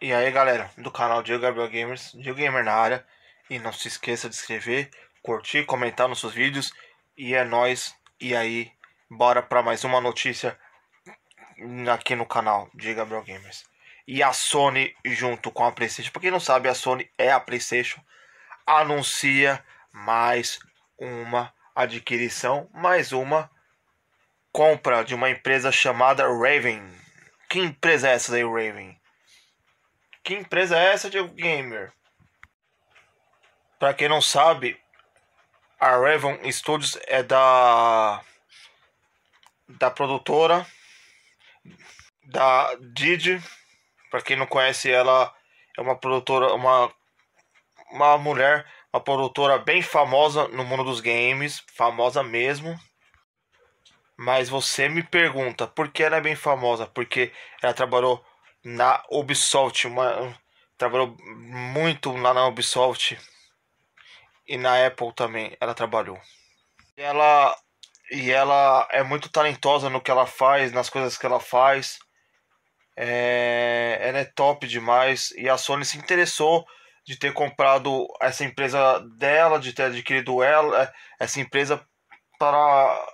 E aí galera do canal Diego Gabriel Gamers, Diego Gamer na área. E não se esqueça de inscrever, curtir, comentar nos seus vídeos. E é nóis. E aí, bora para mais uma notícia aqui no canal de Gabriel Gamers. E a Sony junto com a PlayStation, para quem não sabe, a Sony é a PlayStation, anuncia mais uma adquirição, mais uma compra de uma empresa chamada Raven. Que empresa é essa daí, Raven? Que empresa é essa, Diego Gamer? Para quem não sabe, a Raven Studios é da da produtora da Didi. Para quem não conhece, ela é uma produtora, uma uma mulher, uma produtora bem famosa no mundo dos games, famosa mesmo. Mas você me pergunta por que ela é bem famosa? Porque ela trabalhou na Ubisoft, uma, trabalhou muito lá na Ubisoft e na Apple também ela trabalhou. E ela e ela é muito talentosa no que ela faz, nas coisas que ela faz. É, ela é top demais e a Sony se interessou de ter comprado essa empresa dela, de ter adquirido ela, é, essa empresa para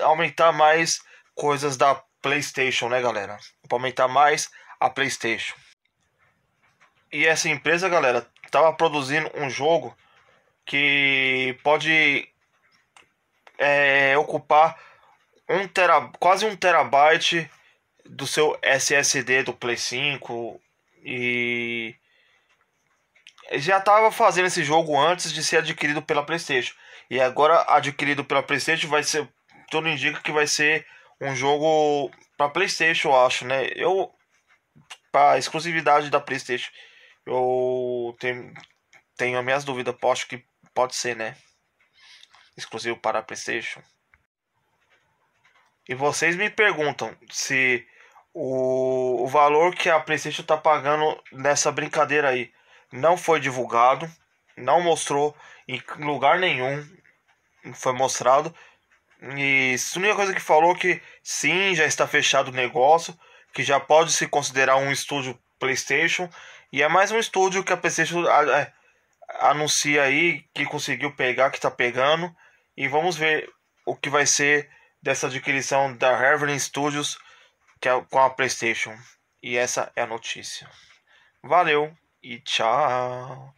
aumentar mais coisas da PlayStation, né, galera? Para aumentar mais a PlayStation. E essa empresa, galera, estava produzindo um jogo que pode é, ocupar um tera, quase um terabyte do seu SSD do Play 5 e já estava fazendo esse jogo antes de ser adquirido pela PlayStation. E agora adquirido pela PlayStation vai ser, tudo indica que vai ser um jogo para PlayStation, eu acho, né? Eu para exclusividade da PlayStation, eu tenho, tenho minhas dúvidas, posso que pode ser, né? Exclusivo para PlayStation. E vocês me perguntam se o, o valor que a PlayStation está pagando nessa brincadeira aí não foi divulgado, não mostrou em lugar nenhum, foi mostrado. E a única coisa que falou é que sim, já está fechado o negócio, que já pode se considerar um estúdio PlayStation. E é mais um estúdio que a PlayStation é, anuncia aí que conseguiu pegar, que está pegando. E vamos ver o que vai ser dessa adquisição da Reverend Studios que é com a PlayStation. E essa é a notícia. Valeu! и чао.